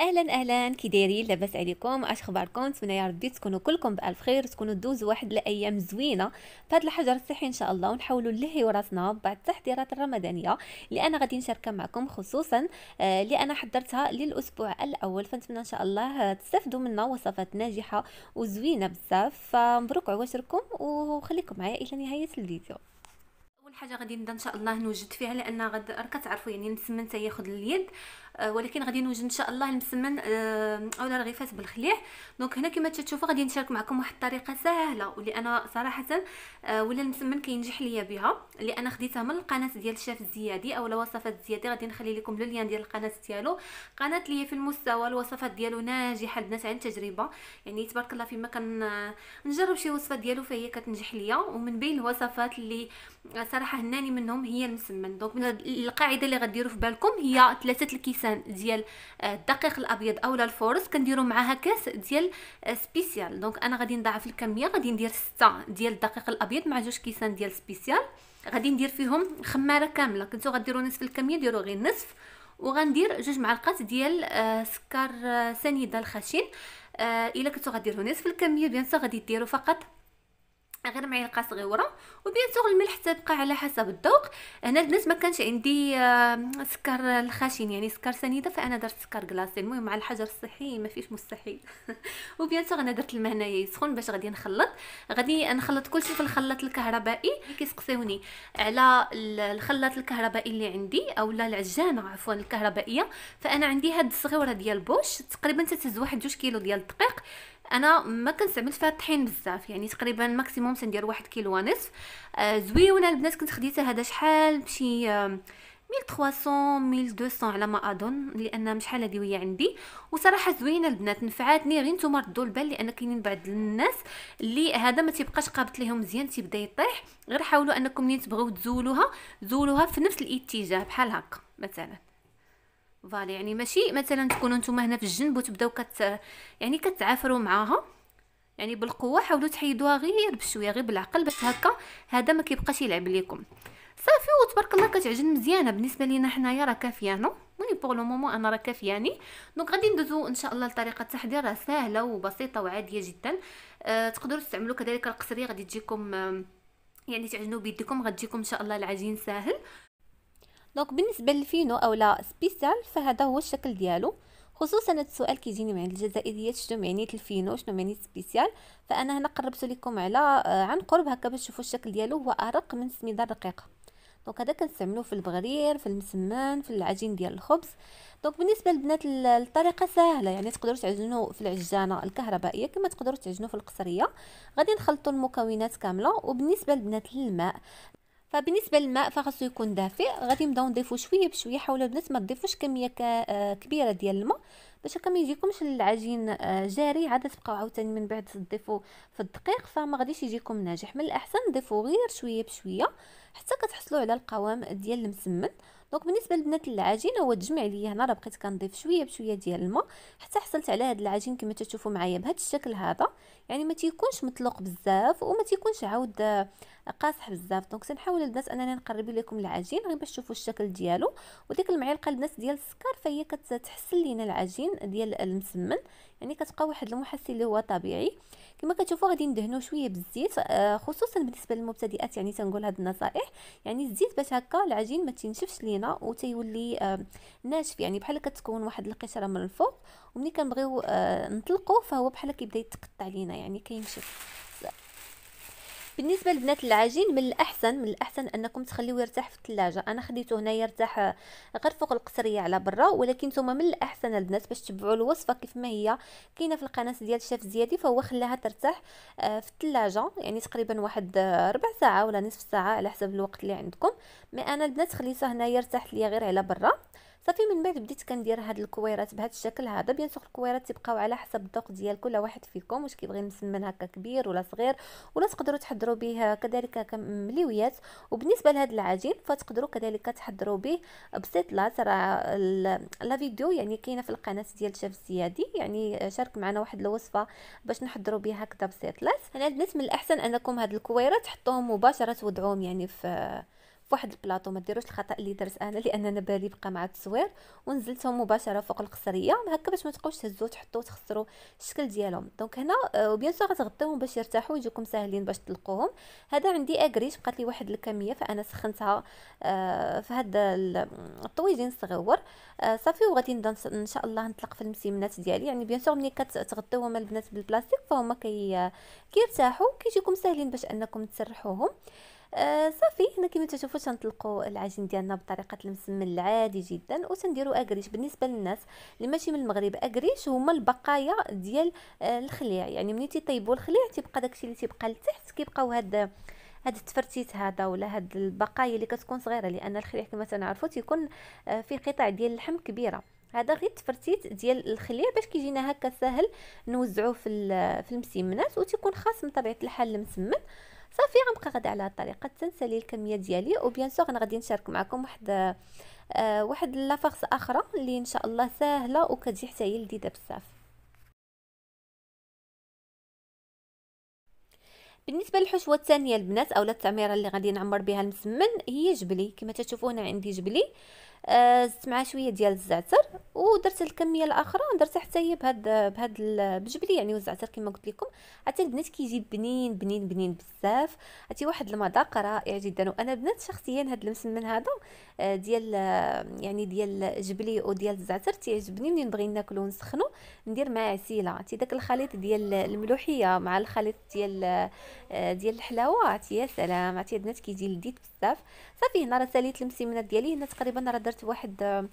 اهلا اهلا كي دايرين لاباس عليكم اش اخباركم نتمنى يا ربي تكونوا كلكم بالف خير تكونوا دوزوا واحد الايام زوينه فهاد الحجر الصحي ان شاء الله ونحاولوا نلهيو راسنا بعد التحضيرات الرمضانيه اللي انا غادي نشاركها معكم خصوصا آه، اللي انا حضرتها للاسبوع الاول فنتمنى ان شاء الله تستافدوا منها وصفات ناجحه وزوينه بزاف فمبروك عواشركم وخليكم معايا الى نهايه الفيديو اول حاجه غادي نبدا ان شاء الله نوجد فيها لان غد راك تعرفوا يعني نسمنت ياخذ اليد آه، ولكن غادي نوجد ان شاء الله المسمن آه، اولا الرغيفات بالخليع دونك هنا كما تشوفوا غادي نشارك معكم واحد الطريقه سهله واللي انا صراحه آه، ولا المسمن كينجح ليا بها اللي انا خديتها من القناه ديال الشيف الزيادي اولا وصفات الزيادي غادي نخلي لكم لو ديال القناه ديالو قناه لي في المستوى الوصفات ديالو ناجحه البنات عن تجربه يعني تبارك الله فيما كان نجرب شي وصفه ديالو فهي كتنجح ليا ومن بين الوصفات اللي صراحه هناني منهم هي المسمن دونك من القاعده اللي غديروا في بالكم هي ثلاثه الكيس كيسان ديال آه، الدقيق الابيض اولا الفورس كنديروا معاها كاس ديال آه، سبيسيال دونك انا غادي نضاعف الكميه غادي ندير 6 ديال الدقيق الابيض مع جوج كيسان ديال سبيسيال غادي ندير فيهم خماره كامله كنتو غديروا نصف الكميه ديروا غير نصف وغندير جوج معلقات ديال آه، سكر سنيده الخشن الا كنتو غديروا نصف الكميه بيان غادي ديروا فقط غير معلقه صغيره وبيان سور الملح تبقى على حسب الذوق هنا البنات ما كانش عندي آه، سكر الخشن يعني سكر سنيده فانا درت سكر كلاصي المهم مع الحجر الصحي ما فيش مستحيل وبيان سور انا درت الماء هنايا يسخن باش غادي نخلط غادي نخلط كلشي في الخلاط الكهربائي كيسقسيوني على الخلاط الكهربائي اللي عندي اولا العجانه عفوا الكهربائيه فانا عندي هاد الصغيره ديال بوش تقريبا تتهز واحد جوج كيلو ديال الدقيق انا ما كنستعمل فيها الطحين بزاف يعني تقريبا ماكسيموم تندير واحد كيلو ونصف آه زويونه البنات كنت خديتها هذا شحال بشي 1300 1200 على ما اظن لان شحال هذه وهي عندي وصراحه زوينه البنات نفعاتني غير نتوما ردوا البال لان كاينين بعض الناس اللي هذا ما تيبقاش قابط ليهم مزيان تيبدا يطيح غير حاولوا انكم منين تبغيو تزولوها زولوها في نفس الاتجاه بحال هكا مثلا فالي يعني ماشي مثلا تكونوا نتوما هنا في الجنب وتبداو كت يعني كتعافروا معاها يعني بالقوه حاولوا تحيدوها غير بشويه غير بالعقل باش هكا هذا ما كيبقاش يلعب ليكم صافي وتبارك الله كتعجن مزيانه بالنسبه لينا حنايا راه كافيانه موني بوغ لو مومون انا راه كافياني دونك غادي ندوزو ان شاء الله لطريقه التحضير راه سهله وبسيطه وعاديه جدا أه تقدروا تستعملوا كذلك القصريه غادي تجيكم يعني تعجنوا بيدكم غتجيكم ان شاء الله العجين ساهل دونك بالنسبه للفينو او لا سبيسيال فهذا هو الشكل ديالو خصوصا هذا السؤال كيجيني من عند الجزائريات شنو يعني الفينو شنو يعني سبيسيال فانا هنا قربت لكم على آه، عن قرب هكا باش تشوفوا الشكل ديالو هو ارق من السميده الرقيقه دونك هذا كنستعملوه في البغرير في المسمن في العجين ديال الخبز دونك بالنسبه للبنات الطريقه سهله يعني تقدروا تعجنوا في العجانه الكهربائيه كما تقدروا تعجنوا في القصريه غادي نخلطوا المكونات كامله وبالنسبه للبنات الماء فبالنسبه للماء فخاصو يكون دافئ غادي نبداو نضيفو شويه بشويه حاولوا البنات ما تضيفوش كميه آه، كبيره ديال الماء باش هكا ما يجيكمش العجين آه، جاري عاد تبقاو عاوتاني من بعد تضيفو في الدقيق فما غاديش يجيكم ناجح من الاحسن نضيفو غير شويه بشويه حتى كتحصلوا على القوام ديال المسمن دونك بالنسبه للبنات العجين هو تجمع ليا هنا راه بقيت كنضيف شويه بشويه ديال الماء حتى حصلت على هذا العجين كما تشوفوا معايا بهذا الشكل هذا يعني ما تيكونش مطلق بزاف وما تيكونش عاود آه، قاصح بزاف دونك تنحاول البنات انني نقرب لكم العجين غير باش تشوفوا الشكل ديالو وديك المعلقه البنات ديال السكر فهي كتحسن لينا العجين ديال المسمن يعني كتبقى واحد المحسن اللي هو طبيعي كما كتشوفوا غادي ندهنو شويه بالزيت آه، خصوصا بالنسبه للمبتدئات يعني تنقول هاد النصائح يعني الزيت باش هكا العجين ما تنشفش لينا وتيولي آه، ناشف يعني بحال كتكون واحد القشره من الفوق وملي كنبغيو آه، نطلقو فهو بحال كيبدا يتقطع لينا يعني كيمشي بالنسبه لبنات العجين من الاحسن من الاحسن انكم تخليوه يرتاح في الثلاجه انا خديته هنا يرتاح آه، غير فوق القصريه على برا ولكن نتوما من الاحسن البنات باش تبعوا الوصفه كيف ما هي كاينه في القناه ديال الشيف زيادي فهو خلاها ترتاح آه، في الثلاجه يعني تقريبا واحد ربع ساعه ولا نصف ساعه على حسب الوقت اللي عندكم مي انا البنات خليته هنا يرتاح ليا غير على برا صافي من بعد بديت كندير هاد الكويرات بهذا الشكل هذا بيان سور الكويرات تيبقاو على حسب الذوق ديال كل واحد فيكم واش كيبغي مسمن هكا كبير ولا صغير ولا تقدروا تحضروا به كذلك مليويات وبالنسبه لهذا العجين فتقدروا كذلك تحضروا به بسيطلات راه لا فيديو يعني كاينه في القناه ديال شاف زيادي يعني شارك معنا واحد الوصفه باش نحضروا بها هكذا بسيطلات انا يعني من الاحسن انكم هاد الكويرات تحطوهم مباشره تودعوهم يعني في فواحد البلاطو ما ديروش الخطا اللي درت انا انا بالي بقى مع التصوير ونزلتهم مباشره فوق القصريه هكا باش ما تبقاوش تهزوا تحطوا وتخسروا الشكل ديالهم دونك هنا آه، وبيان سو غتغطيوهم باش يرتاحوا يجيكم ساهلين باش تلقوهم هذا عندي اكريش بقات لي واحد الكميه فانا سخنتها آه، في هذا الطويجين الصغيور آه، صافي وغادي نبدا ان شاء الله نطلق في المسيمنات ديالي يعني بيان سو ملي كتغطيوهم البنات بالبلاستيك فهما كي كيرتاحوا كيجيكم ساهلين باش انكم تسرحوهم آه صافي هنا كما تشوفوا تنطلقوا العجين ديالنا بطريقه المسمن العادي جدا وتنديروا اكريش بالنسبه للناس اللي ماشي من المغرب اكريش هما البقايا ديال آه الخليع يعني ملي تيطيبوا الخليع تيبقى داكشي اللي تيبقى لتحت كيبقاو هاد هاد التفرتيت هذا ولا هاد البقايا اللي كتكون صغيره لان الخليع كما تنعرفوا تيكون آه، في قطع ديال اللحم كبيره هذا غير التفرتيت ديال الخليع باش كيجينا هكا ساهل نوزعوه في في المسمنات وتيكون خاص من طبيعه الحال المسمن صافي غنبقى غادا على هاد الطريقه تنسالي الكميه ديالي وبيان سور انا غادي نشارك معكم واحد آه واحد لافاغس اخرى اللي ان شاء الله ساهله وكتجي حتى هي لذيذه بزاف بالنسبه للحشوه الثانيه البنات اولا التعميره اللي غادي نعمر بها المسمن هي جبلي كما تشوفون هنا عندي جبلي زدت اه، معاه شويه ديال الزعتر ودرت الكميه الاخرى درت حتى هي بهاد بهاد بجبلي يعني والزعتر كما قلت لكم حتى البنات كيجي بنين بنين بنين بزاف عطي واحد المذاق رائع جدا وانا بنات شخصيا هاد المسمن هذا آه، ديال آه، يعني ديال جبلي وديال الزعتر تيعجبني منين نبغي ناكلو ونسخنو ندير معاه عسيله تي داك الخليط ديال الملوحيه مع الخليط ديال آه، ديال الحلاوه عرفتي يا سلام عرفتي البنات كيجي لذيذ بزاف صافي هنا راه ساليت المسمنه ديالي هنا تقريبا راه درت واحد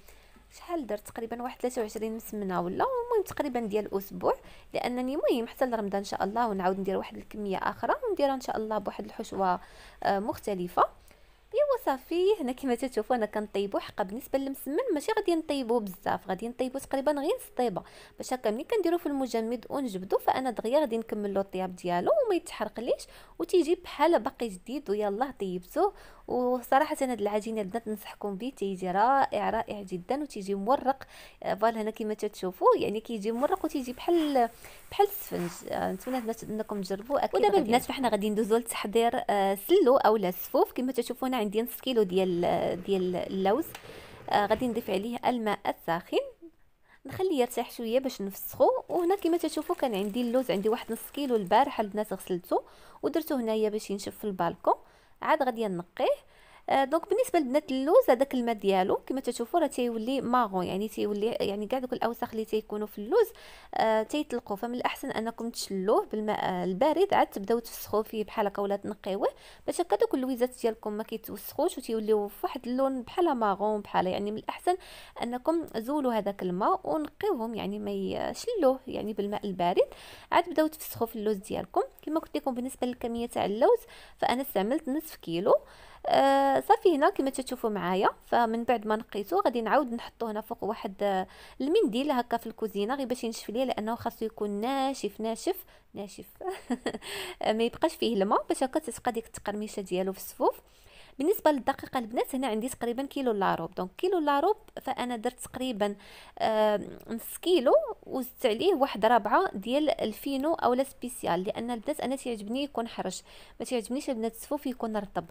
شحال درت تقريبا واحد 23 مسمنه ولا المهم تقريبا ديال اسبوع لانني المهم حتى لرمضان ان شاء الله ونعاود ندير واحد الكميه اخرى ونديرها ان شاء الله بواحد الحشوه مختلفه وصافي هنا كما تشوفوا انا كنطيبو حقا بالنسبه للمسمن ماشي غادي نطيبو بزاف غادي نطيبو تقريبا غير نص طيبه باش هكا ملي كنديرو في المجمد ونجبدو فانا دغيا غادي نكمل له الطياب ديالو وما يتحرقليش وتيجي بحال باقي جديد ويلاه طيبتوه وصراحه هاد العجينه البنات ننصحكم به تيجي رائع رائع جدا وتيجي مورق آه، فال هنا كما تشوفوا يعني كيجي مورق وتيجي بحال بحال السفنج آه، نتمنى البنات انكم تجربوه ودابا البنات فحنا غادي ندوزو لتحضير آه، سلو اولا سفوف كما تشوفون عندي نص كيلو ديال ديال اللوز آه غادي نضيف عليه الماء الساخن نخليه يرتاح شويه باش نفسخو وهنا كما تشوفوا كان عندي اللوز عندي واحد نص كيلو البارحه البنات غسلته ودرته هنايا باش ينشف في البالكون عاد غادي نقيه آه، دونك بالنسبه لبنات اللوز هذاك الماء ديالو كما تشوفوا راه تيولي ماغون يعني تيولي يعني كاع دوك الاوساخ اللي تيكونوا في اللوز آه تيطلقوا فمن الاحسن انكم تشلوه بالماء آه، البارد عاد تبداو تفسخوا فيه بحال هكا ولا تنقيوه باش هكا دوك اللويزات ديالكم ما كيتوسخوش وتيوليو فواحد اللون بحال ماغون بحال يعني من الاحسن انكم زولوا هذاك الماء ونقيوهم يعني ما يشلوه يعني بالماء البارد عاد بداو تفسخوا في اللوز ديالكم كما قلت لكم بالنسبه للكميه تاع اللوز فانا استعملت نصف كيلو آه آه صافي هنا كما تشوفوا معايا فمن بعد ما نقيته غادي نعاود نحطو هنا فوق واحد آه، المنديل هكا في الكوزينه غير باش ينشف ليه لانه خاصو يكون ناشف ناشف ناشف ما يبقاش فيه الماء باش هكا تتبقى ديك التقرميشه ديالو في الصفوف بالنسبه للدقيقه البنات هنا عندي تقريبا كيلو لاروب دونك كيلو لاروب فانا درت تقريبا آه نص كيلو وزدت عليه واحد رابعه ديال الفينو اولا سبيسيال لان البنات انا تيعجبني يكون حرج ما تيعجبنيش البنات الصفوف يكون رطب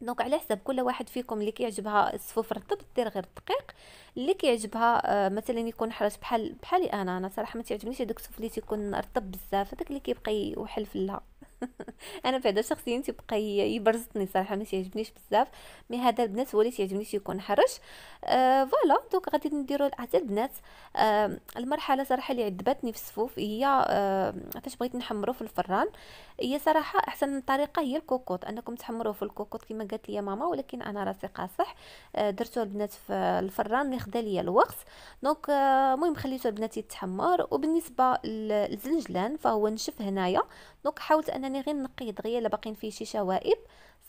دونك على حسب كل واحد فيكم اللي كيعجبها الصفوف رطب دير غير الدقيق اللي كيعجبها آه، مثلا يكون حرج بحال بحالي انا انا صراحه ما تعجبنيش هذوك الصفوف اللي تيكون رطب بزاف هذاك اللي كيبقى يوحل في اللها انا بعدا شخصيا تيبقى يبرزطني صراحه ما تيعجبنيش بزاف مي هذا البنات هو اللي تيعجبني تيكون حرش آه فوالا دونك غادي نديرو حتى البنات آه المرحله صراحه اللي عذبتني في الصفوف هي آه فاش بغيت نحمرو في الفران هي صراحه احسن طريقه هي الكوكوط انكم تحمرو في الكوكوط كما قالت لي ماما ولكن انا راسي قاصح آه درتو البنات في الفران اللي خدا ليا الوقت دونك آه، المهم آه خليتو البنات يتحمر وبالنسبه للزنجلان فهو نشف هنايا دونك حاولت انني يعني غير نقي دغيا الا باقيين فيه شي شوائب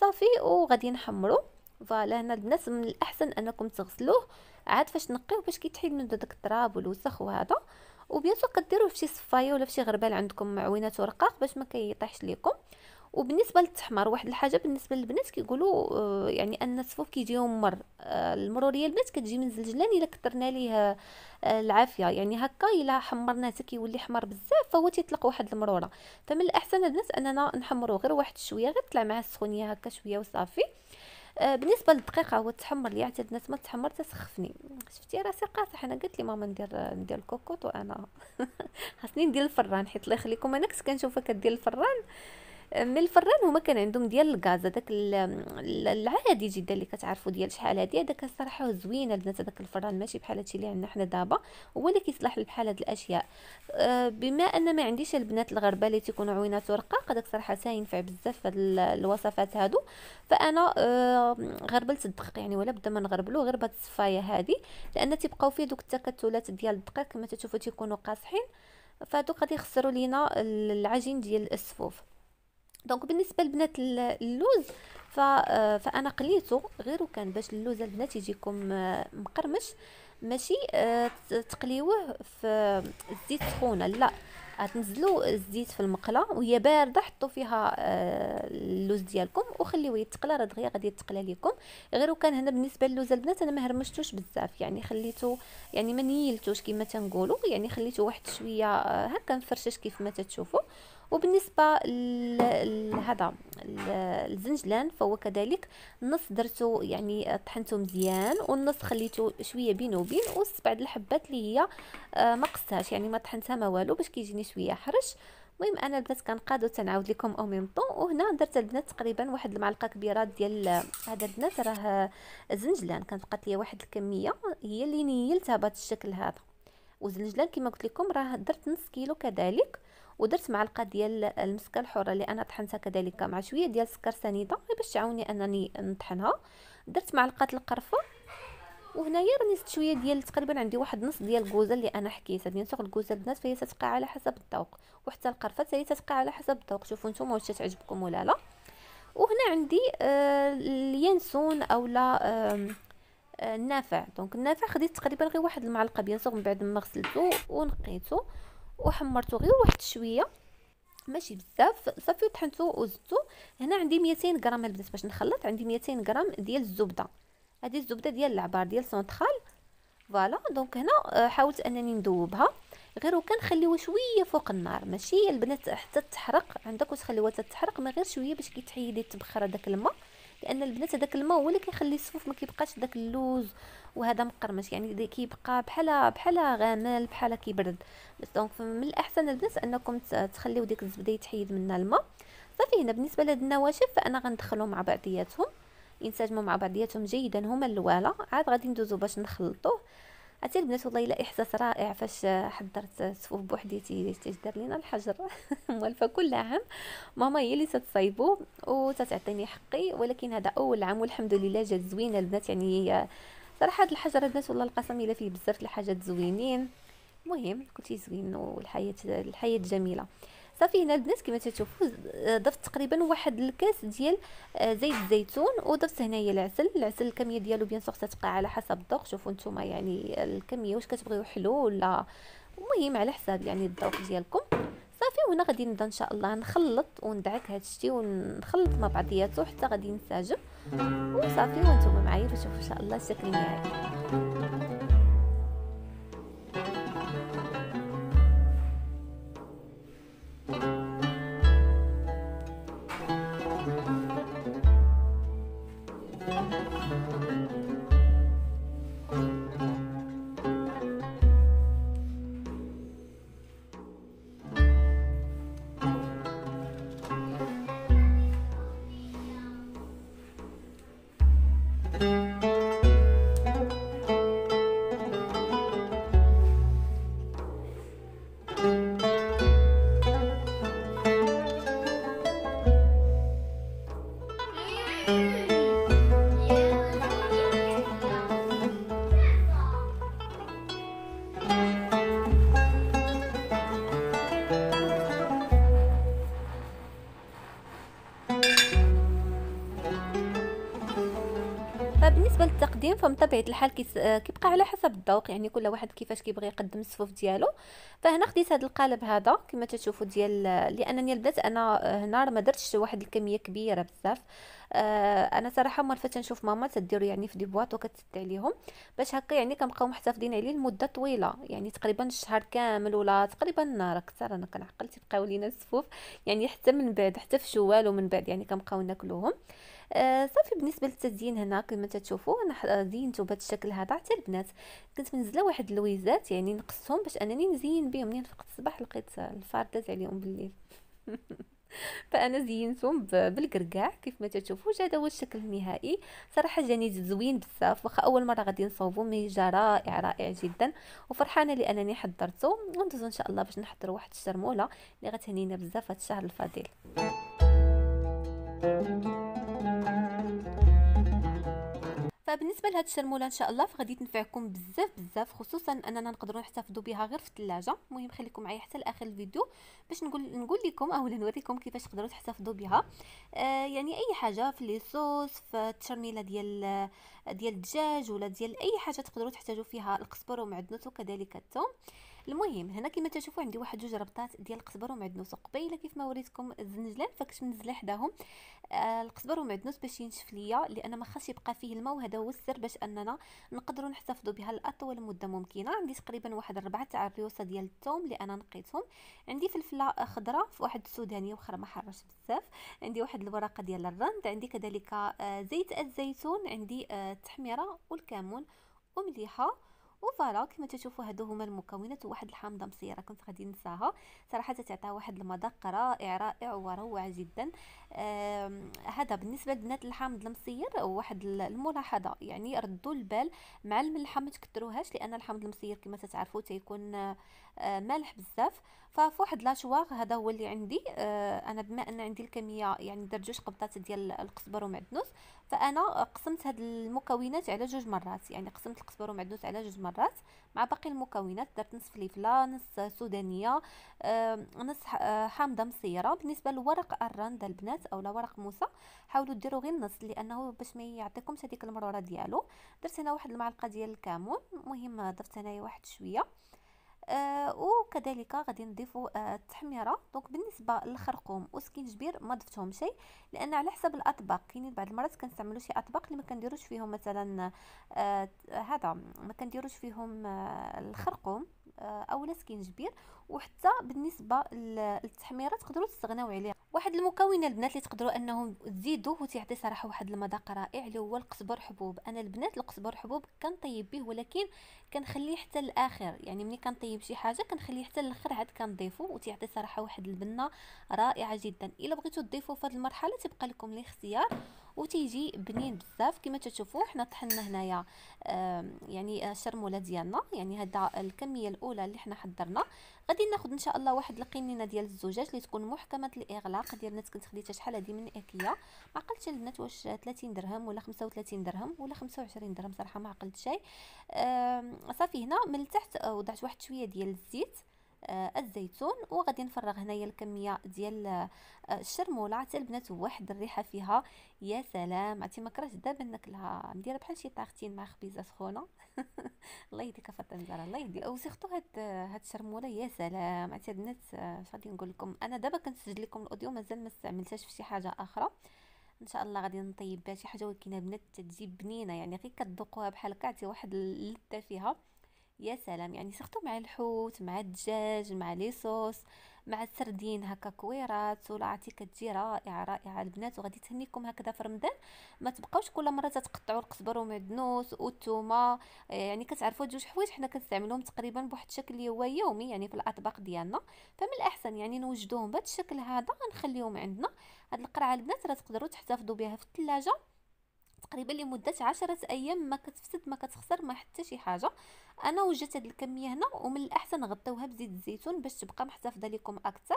صافي وغادي نحمرو فوالا هنا البنات من الاحسن انكم تغسلوه عاد فاش نقيو باش كيتحيد من داك التراب والوسخ وهذا وبيان سو كديروه فشي صفايه ولا فشي غربال عندكم معوينات ورقاق باش ما كيطيحش ليكم وبالنسبه للتحمر واحد الحاجه بالنسبه للبنات كيقولوا آه يعني ان الصفوف كيجيهم مر آه، المروريه البنات كتجي من زلجلان الا كثرنا ليه آه، العافيه يعني هكا الا حمرناه حتى كيولي حمر بزاف فهو تيطلق واحد المروره فمن الاحسن البنات اننا نحمرو غير واحد شويه غير طلع معاه السخونيه هكا شويه وصافي آه، بالنسبه للدقيقه هو التحمر اللي عاد الناس ما تحمر تسخفني شفتي راسي قاصح انا قلت لي ماما ندير ندير الكوكوط وانا خاصني ندير الفران حيت الله يخليكم انا كنت كنشوفها كدير الفران من الفران هما عندهم ديال الغاز داك العادي جدا اللي كتعرفوا ديال شحال هادي هذاك الصراحه زوين البنات هذاك الفران ماشي بحال هادشي اللي عندنا حنا دابا هو اللي كيصلح بحال هاد الاشياء أه، بما ان ما عنديش البنات الغربه اللي تيكونوا عوينات رقاق داك صراحه تينفع بزاف في هاد الوصفات هادو فانا أه، غربلت الدقيق يعني ولا بدا ما نغربلو غير بهاد الصفايه هادي لان تيبقاو فيه دوك التكتلات ديال الدقيق كما تشوفوا تيكونوا قاصحين فهادو غادي يخسروا لينا العجين ديال السفوف دونك بالنسبه لبنات اللوز آه، فانا قليته غير وكان باش اللوز البنات يجيكم آه، مقرمش ماشي آه، تقليوه في الزيت سخونه لا غتنزلوا الزيت في المقله وهي بارده حطوا فيها آه، اللوز ديالكم وخليوه يتقلى راه دغيا غادي يتقلى لكم غير وكان هنا بالنسبه للوز البنات انا ما هرمشتوش بزاف يعني خليته يعني ما نيلتوش كما تنقولوا يعني خليته واحد شويه آه، هكا مفرشش كيف ما تتشوفوا وبالنسبه لهذا الزنجلان فهو كذلك نص درته يعني آه، طحنته مزيان والنص خليته شويه بين وبين وسبع الحبات اللي هي ما نقصتهاش يعني ما طحنتها ما والو باش كيجيني شويه حرش المهم انا البنات كنقادو تنعاود لكم او ميم طون وهنا درت البنات تقريبا واحد المعلقه كبيره ديال هذا البنات راه زنجلان كانت بقات لي واحد الكميه هي اللي نيلتها بهذا الشكل هذا وزنجلان كما قلت لكم راه درت نص كيلو كذلك ودرت معلقه ديال المسكه الحره اللي انا طحنتها كذلك مع شويه ديال السكر سنيده باش تعاوني انني نطحنها درت معلقه القرفه وهنايا راني زدت شويه ديال تقريبا عندي واحد نص ديال الكوزه اللي انا حكيتها بيان سور الكوزه البنات فهي تتقى على حسب الذوق وحتى القرفه هي تتقى على حسب الذوق شوفوا نتوما واش تعجبكم ولا لا وهنا عندي آه اليانسون اولا آه النافع دونك النافع خديت تقريبا غير واحد المعلقه بيان سور من بعد ما غسلته ونقيته وحمرته غير واحد شويه ماشي بزاف صافي طحنته وزدته هنا عندي 200 غرام البنات باش نخلط عندي 200 غرام ديال الزبده هذه الزبده ديال العبار ديال سونترال فوالا دونك هنا آه، حاولت انني نذوبها غير وكنخليوها شويه فوق النار ماشي البنات حتى تحرق عندك وتخليوها تتحرق ما غير شويه باش كيتحيد يتبخر هذاك الماء لان البنات هذاك الماء هو اللي كيخلي الصفوف ما كيبقاش داك اللوز وهذا مقرمش يعني كيبقى بحال بحال غامل بحال كيبرد دونك من الاحسن البنات انكم تخليو ديك الزبده يتحيد منها الماء صافي هنا بالنسبه لهاد النواشف فانا غندخلهم مع بعضياتهم ينسجموا مع بعضياتهم جيدا هما اللواله عاد غادي ندوزو باش نخلطوه عرفتي البنات والله الا احساس رائع فاش حضرت صفوف بوحديتي تجدر لينا الحجر موالفه كل عام ماما هي اللي تتصايبو وتتعطيني حقي ولكن هذا اول عام والحمد لله جات زوينه البنات يعني هي صراحه هاد الحجر البنات والله القسم الا فيه بزاف الحاجات زوينين المهم كلشي زوين والحياه الحياه جميله صافي هنا البنات كما تشوفوا ضفت تقريبا واحد الكاس ديال آه، زيت الزيتون وضفت هنايا العسل العسل الكميه ديالو بيان سور تتبقى على حسب الذوق شوفوا نتوما يعني الكميه واش كتبغيو حلو ولا المهم على حساب يعني الذوق ديالكم صافي وهنا غادي نبدا ان شاء الله نخلط وندعك الشيء ونخلط مع بعضياته حتى غادي ينسجم وصافي وانتم معايا باش تشوفوا ان شاء الله الشكل النهائي بالنسبه للتقديم فمن طبيعه الحال كيبقى على حسب الذوق يعني كل واحد كيفاش كيبغي يقدم الصفوف ديالو فهنا خديت هذا القالب هذا كما تشوفوا ديال لانني بدات انا هنا ما درتش واحد الكميه كبيره بزاف آه، انا صراحه مرفه تنشوف ماما تدير يعني في دي بواط وكتسد عليهم باش هكا يعني كنبقاو محتفظين عليه لمده طويله يعني تقريبا شهر كامل ولا تقريبا نهار كثر انا كنعقل تبقاو لينا الصفوف يعني حتى من بعد حتى في شوال ومن بعد يعني كنبقاو ناكلوهم آه آه، صافي بالنسبه للتزيين هنا كما تشوفوا انا آه، زينته بهذا الشكل هذا حتى البنات كنت منزله واحد اللويزات يعني نقصهم باش انني نزين بهم منين فقت الصباح لقيت الفار داز عليهم بالليل فانا زينتهم بالكركاع كيف ما تشوفوا هذا هو الشكل النهائي صراحه جاني زوين بزاف واخا اول مره غادي نصوبو مي جا رائع رائع جدا وفرحانه لانني حضرته وندوزو ان شاء الله باش نحضر واحد الشرموله اللي غتهنينا بزاف هذا الشهر الفضيل فبالنسبه لهاد الشرموله ان شاء الله فغادي تنفعكم بزاف بزاف خصوصا اننا نقدروا نحتفظوا بها غير في الثلاجه المهم خليكم معايا حتى لاخر الفيديو باش نقول نقول لكم اولا نوريكم كيفاش تقدروا تحتفظوا بها آه يعني اي حاجه في لي صوص في الشرميله ديال ديال الدجاج ولا ديال اي حاجه تقدروا تحتاجوا فيها القزبر ومعدنوس وكذلك الثوم آه المهم هنا كما تشوفوا عندي واحد جوج ربطات ديال القزبر ومعدنوس قبيله كيف ما وريتكم الزنجلان فكنت منزله حداهم آه القزبر ومعدنوس باش ينشف ليا لان ما خاصش يبقى فيه الماء وهذا هو السر باش اننا نقدروا نحتفظوا بها لاطول مده ممكنه عندي تقريبا واحد ربعه تاع الريوسه ديال الثوم اللي انا نقيتهم عندي فلفله خضراء في واحد السودانيه وخرى ما حرش بزاف عندي واحد الورقه ديال الرند عندي كذلك آه زيت الزيتون عندي آه التحميره والكمون ومليحه وفوالا كما تشوفوا هادو هما المكونات وواحد الحامضه مصيره كنت غادي ننساها صراحه تعطي واحد المذاق رائع رائع وروع جدا هذا بالنسبه للبنات الحامض المصير واحد الملاحظه يعني ردوا البال مع الملحه ما تكثروهاش لان الحامض المصير كما تتعرفوا تيكون آه، مالح بزاف واحد لاشواغ هذا هو اللي عندي آه، انا بما ان عندي الكميه يعني درت جوج قبضات ديال القزبر ومعدنوس فانا قسمت هاد المكونات على جوج مرات يعني قسمت القزبر ومعدنوس على جوج مرات مع باقي المكونات درت نصف ليفله نص سودانيه آه، نص آه، حامضه مصيره بالنسبه لورق الرند البنات اولا ورق موسى حاولوا ديروا غير النص لانه باش ما يعطيكمش هذيك المروره ديالو درت هنا واحد المعلقه ديال الكمون المهم ضفت هنايا واحد شويه آه وكذلك غادي نضيفوا آه التحميره دونك بالنسبه للخرقوم وسكينجبير ما ضفتهم شيء لان على حسب الاطباق كاينين بعض المرات كنستعملوا شي اطباق اللي ما كنديروش فيهم مثلا آه هذا ما كنديروش فيهم آه الخرقوم آه، او ناس جبير وحتى بالنسبه للتحميره تقدروا تستغناو عليها واحد المكونه البنات اللي تقدروا انهم تزيدوه وتعطي صراحه واحد المذاق رائع اللي هو القزبر حبوب انا البنات القزبر حبوب كنطيب به ولكن كنخليه حتى الاخر يعني ملي كنطيب شي حاجه كنخليه حتى الاخر عاد كنضيفو وتعطي صراحه واحد البنه رائعه جدا الا بغيتو تضيفوا في هذه المرحله تبقى لكم الاختيار وتيجي بنين بزاف كما تشوفوا حنا طحنا هنايا يعني الشرموله ديالنا يعني هذا الكميه الاولى اللي حنا حضرنا غادي ناخذ ان شاء الله واحد القنينه ديال الزجاج اللي تكون محكمه الاغلاق ديال البنات كنت خديتها شحال هذه من اكيا ما عقلتش البنات واش 30 درهم ولا 35 درهم ولا 25 درهم صراحه ما عقلت شيء صافي هنا من التحت آه، وضعت واحد شويه ديال الزيت آه، الزيتون وغادي نفرغ هنايا الكميه ديال آه، الشرموله حتى البنات واحد الريحه فيها يا سلام عتي ما كرهتش دابا ناكلها ندير بحال شي طاختين مع خبيزه سخونه الله يهديك فاطمه زهرا الله او سيختو هاد هاد الشرموله يا سلام عتي البنات اش غادي نقول لكم انا دابا كنسجل لكم الاوديو مازال ما استعملتهاش في شي حاجه اخرى ان شاء الله غادي نطيب بها شي حاجه ولكن البنات تجي بنينه يعني غير كتذوقوها بحال هكا عتي واحد اللذه فيها يا سلام يعني سختو مع الحوت مع الدجاج مع لي صوص مع السردين هكا كويرات ولا كتجي رائعه رائعه البنات وغادي تهنيكم هكذا في رمضان ما تبقاوش كل مره تقطعوا القزبر والمعدنوس والثومه آه، يعني كتعرفوا جوج حوايج حنا كنستعملوهم تقريبا بواحد الشكل اللي هو يومي يعني في الاطباق ديالنا فمن الاحسن يعني نوجدوهم بهذا الشكل هذا نخليهم عندنا هاد القرعه البنات راه تقدروا تحتفظوا بها في الثلاجه تقريبا لمده عشرة ايام ما كتفسد ما كتخسر ما حتى شي حاجه انا وجدت هاد الكميه هنا ومن الاحسن غطيوها بزيت الزيتون باش تبقى محتفظه لكم اكثر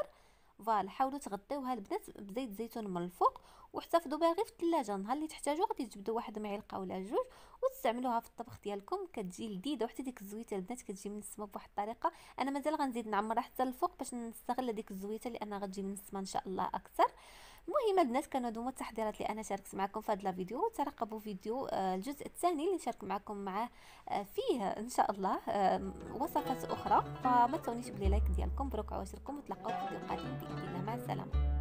فوالا حاولوا تغطيوها البنات بزيت الزيتون من الفوق واحتفظوا بها غير في الثلاجه نهار اللي تحتاجوا غادي تجبدوا واحد معلقه ولا جوج وتستعملوها في الطبخ ديالكم كتجي لذيذه وحتى ديك الزويته البنات كتجي من السما بواحد الطريقه انا مازال غنزيد نعمرها حتى الفوق باش نستغل ديك الزويته لان غتجي من السما ان شاء الله اكثر المهم البنات كانوا هادو التحضيرات اللي انا شاركت معكم في هذا الفيديو فيديو وترقبوا فيديو آه، الجزء الثاني اللي نشارك معكم معاه آه، فيه ان شاء الله آه، وصفات اخرى فما تنسونيش بلي لايك ديالكم بركعوا عشركم وتلقاو في فيديو قادم باذن الله مع السلامه